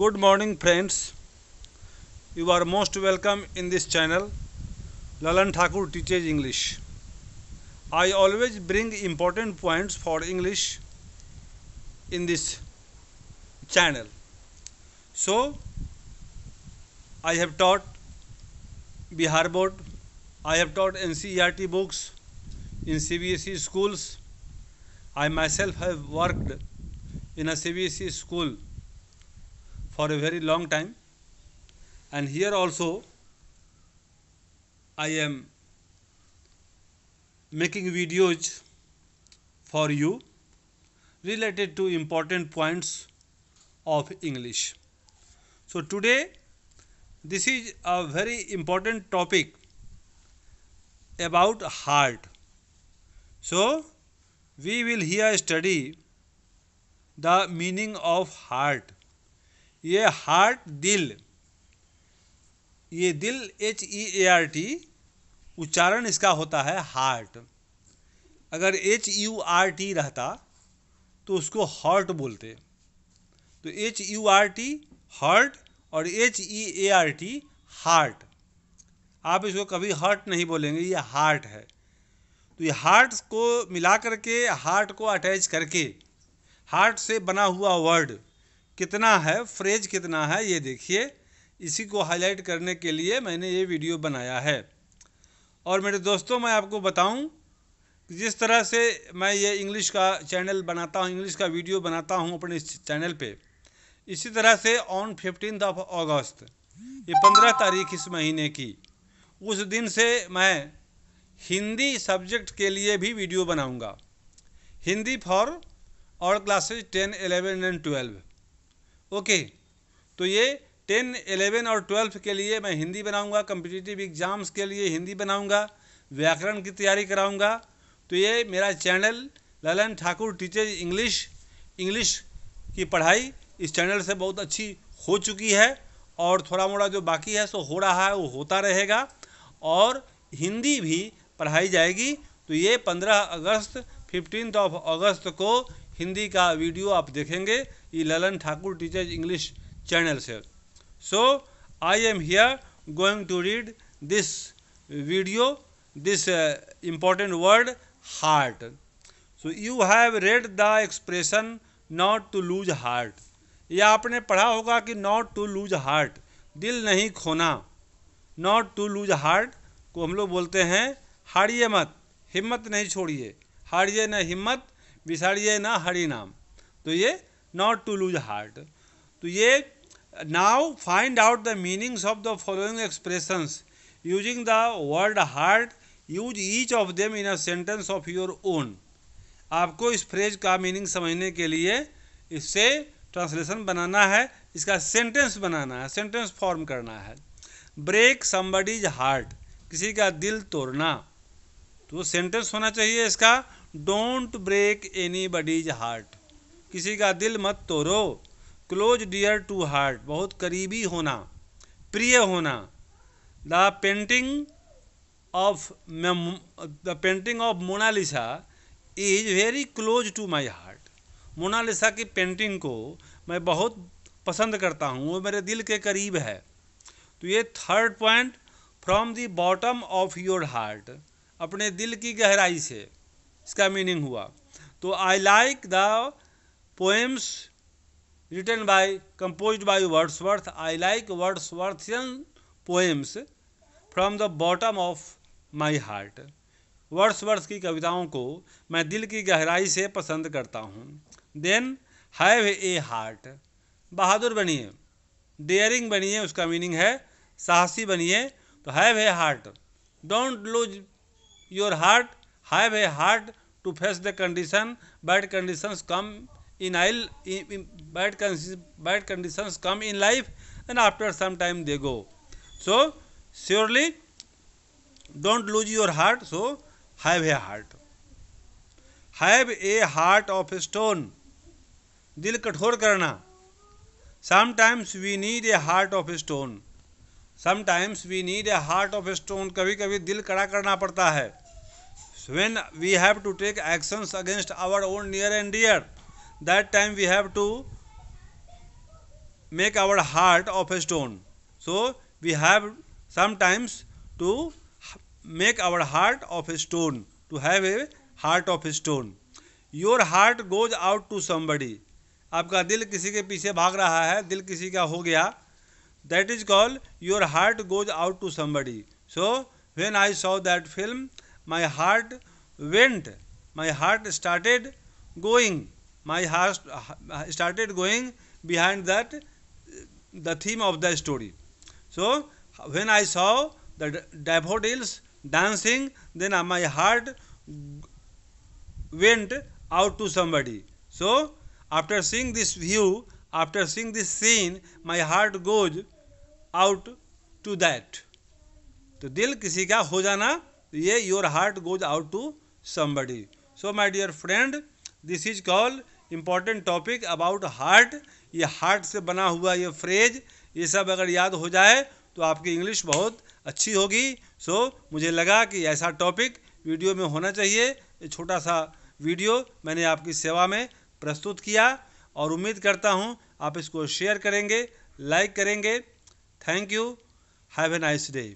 good morning friends you are most welcome in this channel lalan thakur teaches english i always bring important points for english in this channel so i have taught bihar board i have taught ncert books in cbse schools i myself have worked in a cbse school for a very long time and here also I am making videos for you related to important points of English. So today this is a very important topic about heart. So we will here study the meaning of heart ये heart दिल ये दिल H E A R T उच्चारण इसका होता है heart अगर H U R T रहता तो उसको हॉर्ट बोलते तो H U R T hurt और H E A R T heart आप इसको कभी हर्ट नहीं बोलेंगे ये हार्ट है तो ये हार्ट को मिला करके हार्ट को अटैच करके हार्ट से बना हुआ वर्ड कितना है फ्रेज कितना है ये देखिए इसी को हाईलाइट करने के लिए मैंने ये वीडियो बनाया है और मेरे दोस्तों मैं आपको बताऊं जिस तरह से मैं ये इंग्लिश का चैनल बनाता हूं इंग्लिश का वीडियो बनाता हूं अपने इस चैनल पे इसी तरह से ऑन फिफ्टीन ऑफ अगस्त ये पंद्रह तारीख इस महीने की उस दिन से मैं हिंदी सब्जेक्ट के लिए भी वीडियो बनाऊंगा हिंदी फॉर और classes ten eleven and twelve okay तो ये टेन एलेवन और ट्वेल्थ के लिए मैं हिंदी बनाऊंगा कम्पिटिटिव एग्ज़ाम्स के लिए हिंदी बनाऊंगा व्याकरण की तैयारी कराऊंगा तो ये मेरा channel Lalan Thakur teacher English English की पढ़ाई इस चैनल से बहुत अच्छी हो चुकी है और थोड़ा मोड़ा जो बाकी है सो हो रहा है वो होता रहेगा और हिंदी भी पढ़ाई जाएगी तो ये पंद्रह अगस्त फिफ्टीन ऑफ अगस्त को हिंदी का वीडियो आप देखेंगे Lalan Thakur teachers English channel से so I am here going to read this video this important word heart so you have read the expression not to lose heart या आपने पढ़ा होगा कि नॉट टू लूज हार्ट दिल नहीं खोना नॉट टू लूज हार्ट को हम लोग बोलते हैं हारिए मत हिम्मत नहीं छोड़िए हारिए ना हिम्मत बिछाड़िए ना हरी नाम तो ये नॉट टू लूज हार्ट तो ये now find out the meanings of the following expressions using the word heart use each of them in a sentence of your own आपको इस फ्रेज का मीनिंग समझने के लिए इससे ट्रांसलेशन बनाना है इसका सेंटेंस बनाना है सेंटेंस फॉर्म करना है ब्रेक समबडीज हार्ट किसी का दिल तोड़ना तो सेंटेंस होना चाहिए इसका don't break anybody's heart किसी का दिल मत तोड़ो क्लोज डियर टू हार्ट बहुत करीबी होना प्रिय होना the painting of the painting of Mona Lisa is very close to my heart Mona Lisa की पेंटिंग को मैं बहुत पसंद करता हूँ वो मेरे दिल के करीब है तो ये third point from the bottom of your heart अपने दिल की गहराई से इसका मीनिंग हुआ तो I like the poems poems written by composed by wordsworth i like wordsworthian poems from the bottom of my heart Wordsworth की कविताओं को मैं दिल की गहराई से पसंद करता हूँ देन हैव ए हार्ट बहादुर बनिए डेयरिंग बनिए उसका मीनिंग है साहसी बनिए तो have a heart don't lose your heart have a heart to face the condition bad conditions come in I'll bad bad condition come in life and after some time they go so surely don't lose your heart so have a heart have a heart of stone दिल कठोर करना sometimes we need a heart of stone sometimes we need a heart of stone कभी कभी दिल कड़ा करना पड़ता है when we have to take actions against our own near and dear that time we have to make our heart of a stone so we have sometimes to make our heart of a stone to have a heart of a stone your heart goes out to somebody आपका दिल किसी के पीछे भाग रहा है दिल किसी का हो गया that is called your heart goes out to somebody so when I saw that film my heart went my heart started going my heart uh, started going behind that uh, the theme of the story. So when I saw the daffodils dancing, then uh, my heart went out to somebody. So after seeing this view, after seeing this scene, my heart goes out to that. तो दिल किसी का हो जाना ये your heart goes out to somebody so my dear friend this is called important topic about heart ये heart से बना हुआ ये फ्रेज ये सब अगर याद हो जाए तो आपकी इंग्लिश बहुत अच्छी होगी सो so, मुझे लगा कि ऐसा टॉपिक वीडियो में होना चाहिए छोटा सा वीडियो मैंने आपकी सेवा में प्रस्तुत किया और उम्मीद करता हूँ आप इसको शेयर करेंगे लाइक करेंगे thank you have a nice day